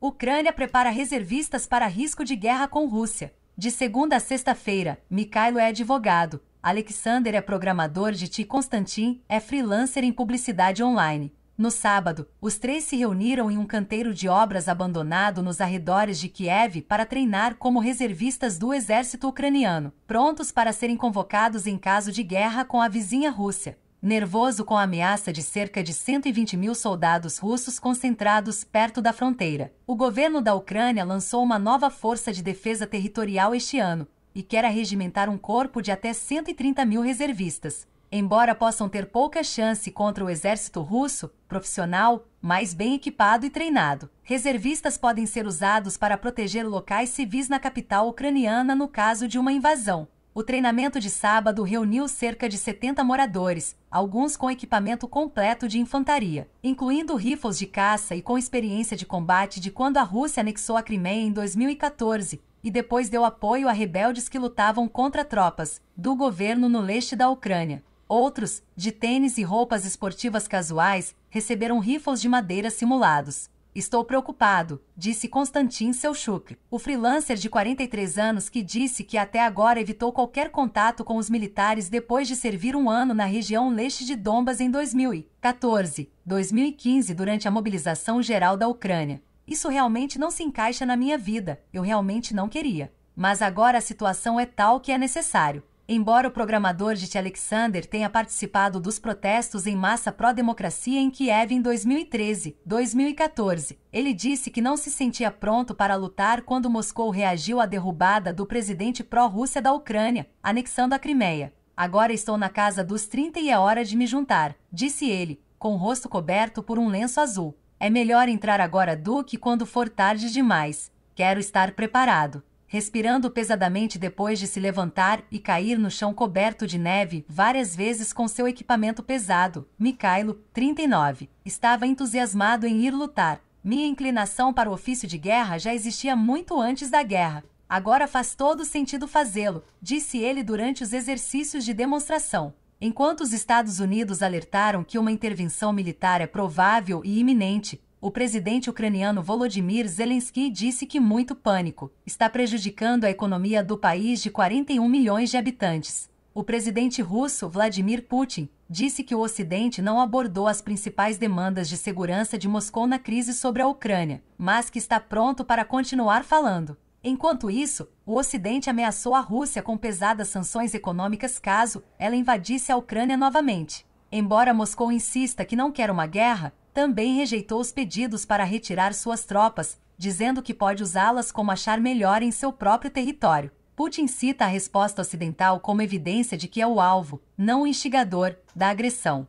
Ucrânia prepara reservistas para risco de guerra com Rússia. De segunda a sexta-feira, Mikhailo é advogado, Alexander é programador de TI Constantin é freelancer em publicidade online. No sábado, os três se reuniram em um canteiro de obras abandonado nos arredores de Kiev para treinar como reservistas do exército ucraniano, prontos para serem convocados em caso de guerra com a vizinha Rússia nervoso com a ameaça de cerca de 120 mil soldados russos concentrados perto da fronteira. O governo da Ucrânia lançou uma nova força de defesa territorial este ano e quer arregimentar um corpo de até 130 mil reservistas. Embora possam ter pouca chance contra o exército russo, profissional, mais bem equipado e treinado. Reservistas podem ser usados para proteger locais civis na capital ucraniana no caso de uma invasão o treinamento de sábado reuniu cerca de 70 moradores, alguns com equipamento completo de infantaria, incluindo rifles de caça e com experiência de combate de quando a Rússia anexou a Crimeia em 2014, e depois deu apoio a rebeldes que lutavam contra tropas do governo no leste da Ucrânia. Outros, de tênis e roupas esportivas casuais, receberam rifles de madeira simulados. Estou preocupado, disse Konstantin Selchuk, o freelancer de 43 anos que disse que até agora evitou qualquer contato com os militares depois de servir um ano na região leste de Dombas em 2014, 2015 durante a mobilização geral da Ucrânia. Isso realmente não se encaixa na minha vida, eu realmente não queria. Mas agora a situação é tal que é necessário. Embora o programador Git Alexander tenha participado dos protestos em massa pró-democracia em Kiev em 2013, 2014, ele disse que não se sentia pronto para lutar quando Moscou reagiu à derrubada do presidente pró-Rússia da Ucrânia, anexando a Crimeia. Agora estou na casa dos 30 e é hora de me juntar, disse ele, com o rosto coberto por um lenço azul. É melhor entrar agora do que quando for tarde demais. Quero estar preparado respirando pesadamente depois de se levantar e cair no chão coberto de neve várias vezes com seu equipamento pesado. Mikhailo, 39, estava entusiasmado em ir lutar. Minha inclinação para o ofício de guerra já existia muito antes da guerra. Agora faz todo sentido fazê-lo, disse ele durante os exercícios de demonstração. Enquanto os Estados Unidos alertaram que uma intervenção militar é provável e iminente, o presidente ucraniano Volodymyr Zelensky disse que muito pânico está prejudicando a economia do país de 41 milhões de habitantes. O presidente russo Vladimir Putin disse que o Ocidente não abordou as principais demandas de segurança de Moscou na crise sobre a Ucrânia, mas que está pronto para continuar falando. Enquanto isso, o Ocidente ameaçou a Rússia com pesadas sanções econômicas caso ela invadisse a Ucrânia novamente. Embora Moscou insista que não quer uma guerra, também rejeitou os pedidos para retirar suas tropas, dizendo que pode usá-las como achar melhor em seu próprio território. Putin cita a resposta ocidental como evidência de que é o alvo, não o instigador, da agressão.